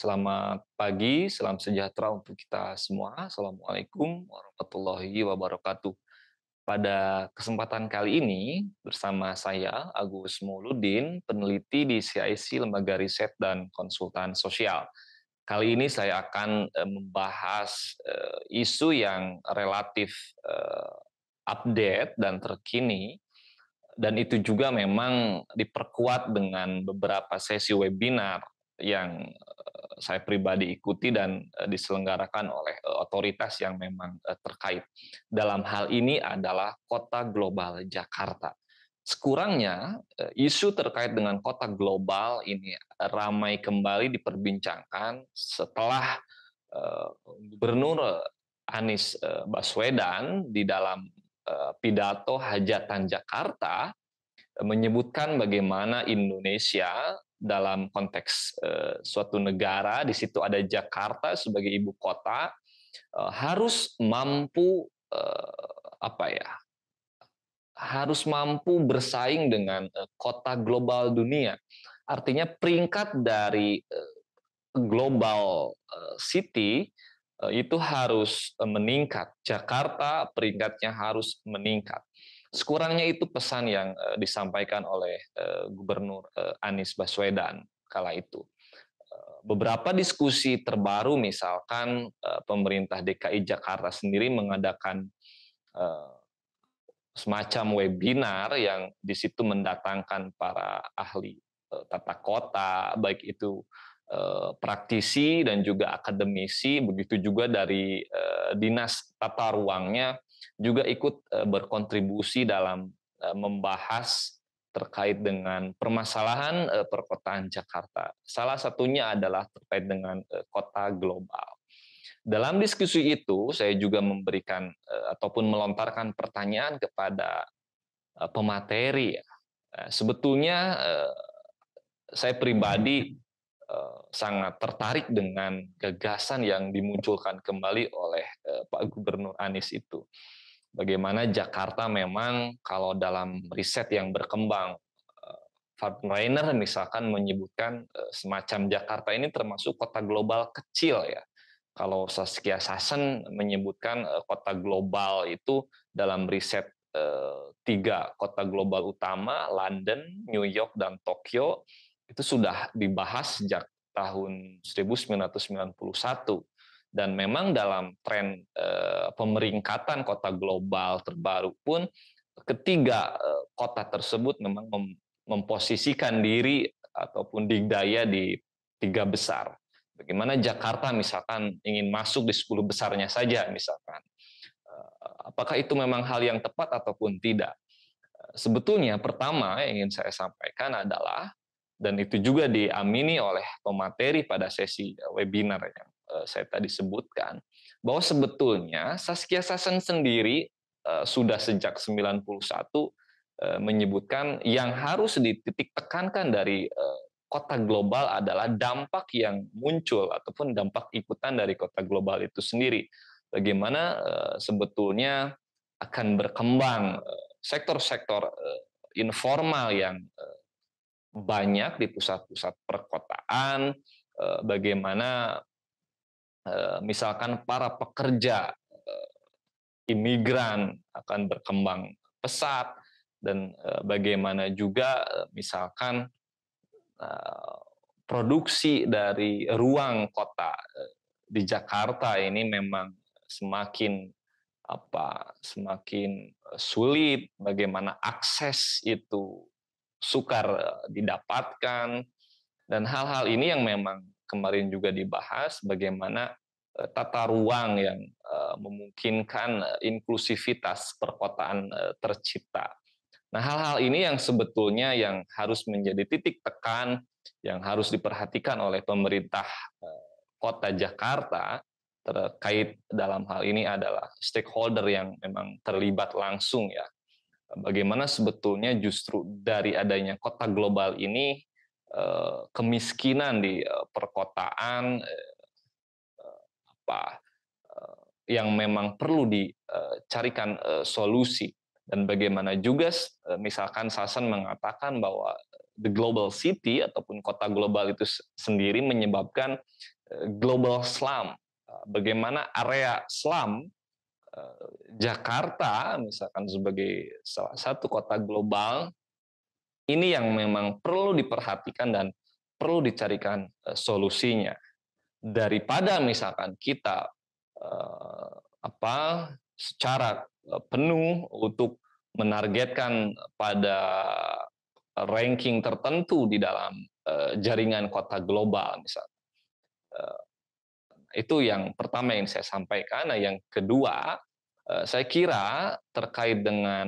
Selamat pagi, salam sejahtera untuk kita semua. Assalamualaikum warahmatullahi wabarakatuh. Pada kesempatan kali ini, bersama saya Agus Muludin, peneliti di CIC Lembaga Riset dan Konsultan Sosial. Kali ini saya akan eh, membahas eh, isu yang relatif eh, update dan terkini, dan itu juga memang diperkuat dengan beberapa sesi webinar yang saya pribadi ikuti dan eh, diselenggarakan oleh eh, otoritas yang memang eh, terkait. Dalam hal ini adalah Kota Global Jakarta. Sekurangnya isu terkait dengan kota global ini ramai kembali diperbincangkan setelah Gubernur Anies Baswedan di dalam pidato hajatan Jakarta menyebutkan bagaimana Indonesia dalam konteks eh, suatu negara di situ ada Jakarta sebagai ibu kota eh, harus mampu eh, apa ya harus mampu bersaing dengan kota global dunia. Artinya peringkat dari global city itu harus meningkat. Jakarta peringkatnya harus meningkat. Sekurangnya itu pesan yang eh, disampaikan oleh eh, Gubernur eh, Anies Baswedan kala itu. Beberapa diskusi terbaru misalkan pemerintah DKI Jakarta sendiri mengadakan semacam webinar yang di situ mendatangkan para ahli tata kota baik itu praktisi dan juga akademisi begitu juga dari dinas tata ruangnya juga ikut eh, berkontribusi dalam eh, membahas terkait dengan permasalahan eh, perkotaan Jakarta. Salah satunya adalah terkait dengan kota global. Dalam diskusi itu, saya juga memberikan ataupun melontarkan pertanyaan kepada pemateri. Ya. Sebetulnya saya pribadi Eh, sangat tertarik dengan gagasan yang dimunculkan kembali oleh eh, Pak Gubernur Anies itu. Bagaimana Jakarta memang kalau dalam riset yang berkembang, eh, Rainer misalkan menyebutkan semacam Jakarta ini termasuk kota global kecil ya. Kalau Saskia Sassen menyebutkan kota global itu dalam riset tiga kota global utama, London, New York, dan Tokyo, itu sudah dibahas sejak tahun 1991 dan memang dalam tren eh, pemeringkatan kota global terbaru pun ketiga eh, kota tersebut memang memposisikan diri ataupun digdaya di tiga besar. Bagaimana Jakarta misalkan ingin masuk di 10 besarnya saja misalkan. Eh, apakah itu memang hal yang tepat ataupun tidak? Sebetulnya pertama yang ingin saya sampaikan adalah dan itu juga diamini oleh pemateri pada sesi eh, webinar yang eh, saya tadi sebutkan, bahwa sebetulnya Saskia Sassen sendiri eh, sudah sejak 91 menyebutkan yang harus dititik tekankan dari kota global adalah dampak yang muncul ataupun dampak ikutan dari kota global itu sendiri. Bagaimana sebetulnya akan berkembang sektor-sektor informal yang banyak di pusat-pusat perkotaan, eh, bagaimana eh, misalkan para pekerja eh, imigran akan berkembang pesat dan bagaimana juga misalkan produksi dari ruang kota di Jakarta ini memang semakin apa semakin sulit bagaimana akses itu sukar eh, didapatkan dan hal-hal ini yang memang kemarin juga dibahas bagaimana eh, tata ruang yang eh, memungkinkan inklusivitas perkotaan tercipta. Nah, hal-hal ini yang sebetulnya yang harus menjadi titik tekan yang harus diperhatikan oleh pemerintah kota Jakarta terkait dalam hal ini adalah stakeholder yang memang terlibat langsung ya bagaimana sebetulnya justru dari adanya kota global ini eh, kemiskinan di eh, perkotaan eh, apa yang memang perlu dicarikan solusi dan bagaimana juga misalkan Sasan mengatakan bahwa the global city ataupun kota global itu sendiri menyebabkan global slum bagaimana area slum Eh, Jakarta misalkan sebagai salah satu kota global ini yang memang perlu diperhatikan dan perlu dicarikan eh, solusinya daripada misalkan kita eh, apa secara penuh untuk menargetkan pada ranking tertentu di dalam jaringan kota global misalkan itu yang pertama yang saya sampaikan. Nah, yang kedua, eh, saya kira terkait dengan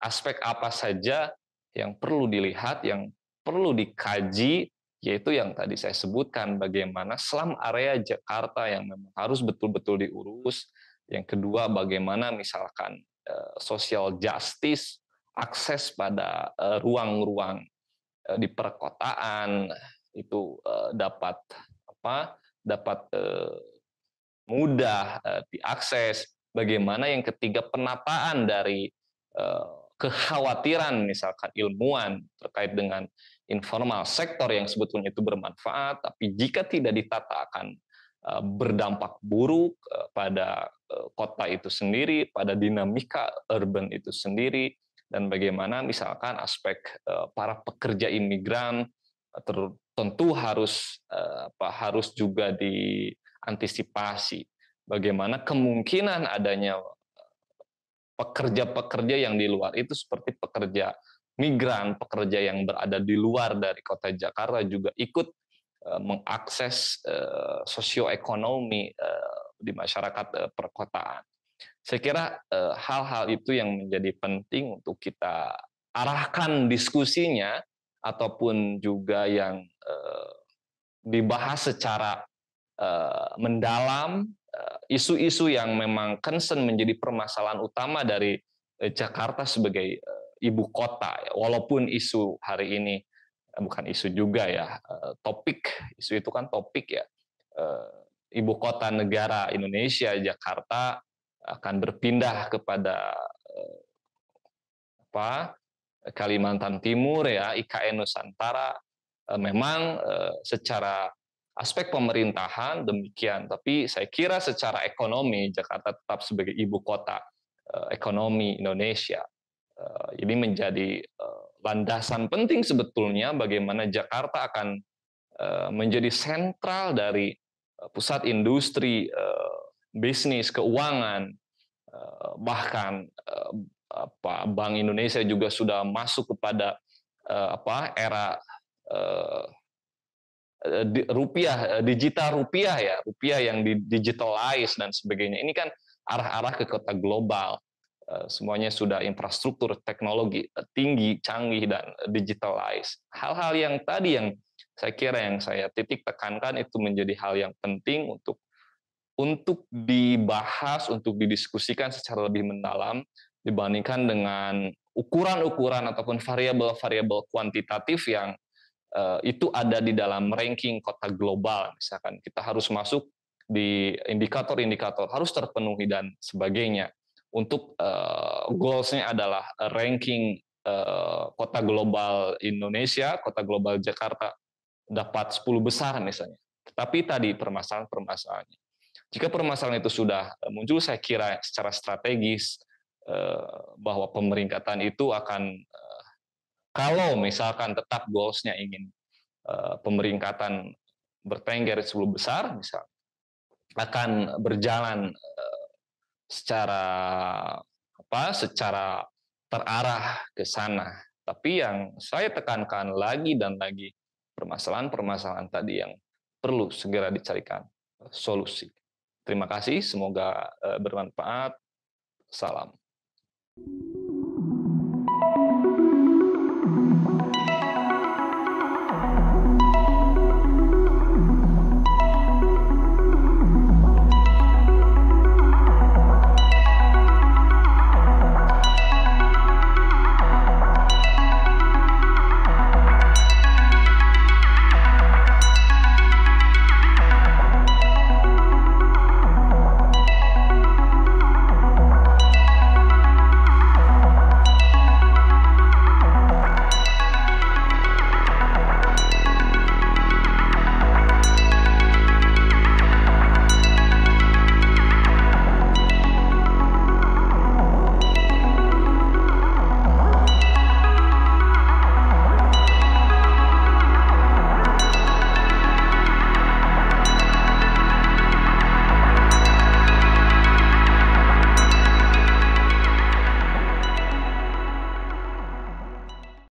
aspek apa saja yang perlu dilihat, yang perlu dikaji, yaitu yang tadi saya sebutkan bagaimana selam area Jakarta yang memang harus betul-betul diurus. Yang kedua, bagaimana misalkan eh, social justice, akses pada eh, ruang-ruang di perkotaan itu dapat apa dapat eh, mudah eh, diakses. Bagaimana yang ketiga penataan dari eh, kekhawatiran misalkan ilmuwan terkait dengan informal sektor yang sebetulnya itu bermanfaat, tapi jika tidak ditata akan berdampak buruk pada kota itu sendiri, pada dinamika urban itu sendiri, dan bagaimana misalkan aspek para pekerja imigran tentu harus eh, apa harus juga diantisipasi bagaimana kemungkinan adanya eh, pekerja-pekerja yang di luar itu seperti pekerja migran, pekerja yang berada di luar dari kota Jakarta juga ikut eh, mengakses sosioekonomi di masyarakat perkotaan. Saya kira hal-hal itu yang menjadi penting untuk kita arahkan diskusinya ataupun juga yang eh, dibahas secara eh, mendalam eh, isu-isu yang memang concern menjadi permasalahan utama dari Jakarta sebagai ibu kota walaupun isu hari ini bukan isu juga ya topik isu itu kan topik ya ibu kota negara Indonesia Jakarta akan berpindah kepada apa Kalimantan Timur ya IKN Nusantara eh, memang eh, secara aspek pemerintahan demikian tapi saya kira secara ekonomi Jakarta tetap sebagai ibu kota eh, ekonomi Indonesia ini menjadi landasan penting sebetulnya bagaimana Jakarta akan menjadi sentral dari pusat industri bisnis keuangan bahkan apa Bank Indonesia juga sudah masuk kepada uh, apa era eh, eh, di, rupiah digital rupiah ya rupiah yang di digitalize dan sebagainya ini kan arah-arah ke kota global semuanya sudah infrastruktur teknologi tinggi canggih dan digitalize hal-hal yang tadi yang saya kira yang saya titik tekankan itu menjadi hal yang penting untuk untuk dibahas untuk didiskusikan secara lebih mendalam dibandingkan dengan ukuran-ukuran ataupun variabel-variabel kuantitatif yang eh, itu ada di dalam ranking kota global misalkan kita harus masuk di indikator-indikator harus terpenuhi dan sebagainya untuk uh, goalsnya adalah ranking eh, kota global Indonesia kota global Jakarta dapat 10 besar misalnya tetapi tadi permasalahan-permasalahannya jika permasalahan itu sudah muncul saya kira secara strategis Eh, bahwa pemeringkatan itu akan eh, kalau misalkan tetap goalsnya ingin eh, pemeringkatan bertengger sepuluh besar misal akan berjalan secara apa secara terarah ke sana tapi yang saya tekankan lagi dan lagi permasalahan-permasalahan tadi yang perlu segera dicarikan solusi terima kasih semoga bermanfaat salam Thank you